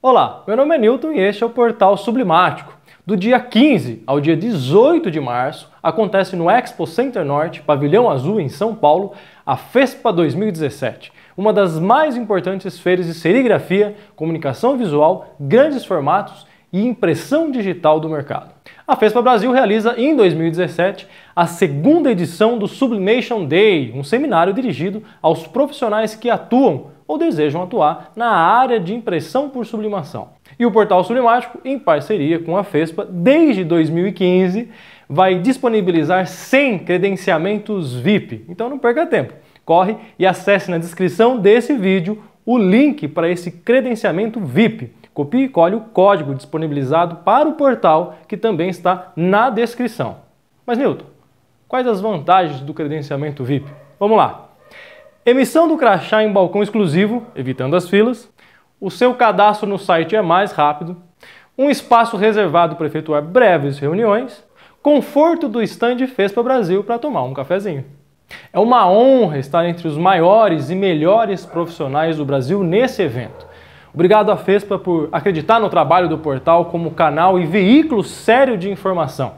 Olá, meu nome é Newton e este é o Portal Sublimático. Do dia 15 ao dia 18 de março, acontece no Expo Center Norte, Pavilhão Azul, em São Paulo, a FESPA 2017, uma das mais importantes feiras de serigrafia, comunicação visual, grandes formatos e impressão digital do mercado. A FESPA Brasil realiza em 2017 a segunda edição do Sublimation Day, um seminário dirigido aos profissionais que atuam ou desejam atuar na área de impressão por sublimação. E o Portal Sublimático, em parceria com a FESPA, desde 2015, vai disponibilizar 100 credenciamentos VIP. Então não perca tempo. Corre e acesse na descrição desse vídeo o link para esse credenciamento VIP. Copie e colhe o código disponibilizado para o portal, que também está na descrição. Mas, Newton, quais as vantagens do credenciamento VIP? Vamos lá! Emissão do crachá em balcão exclusivo, evitando as filas. O seu cadastro no site é mais rápido. Um espaço reservado para efetuar é breves reuniões. Conforto do stand Fespa Brasil para tomar um cafezinho. É uma honra estar entre os maiores e melhores profissionais do Brasil nesse evento. Obrigado à FESPA por acreditar no trabalho do portal como canal e veículo sério de informação.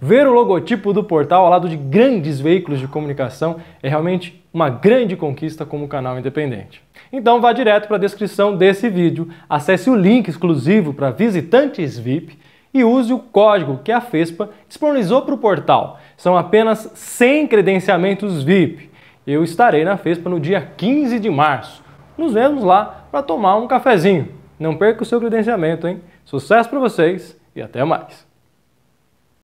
Ver o logotipo do portal ao lado de grandes veículos de comunicação é realmente uma grande conquista como canal independente. Então vá direto para a descrição desse vídeo, acesse o link exclusivo para visitantes VIP e use o código que a FESPA disponibilizou para o portal. São apenas 100 credenciamentos VIP. Eu estarei na FESPA no dia 15 de março. Nos vemos lá para tomar um cafezinho. Não perca o seu credenciamento, hein? Sucesso para vocês e até mais!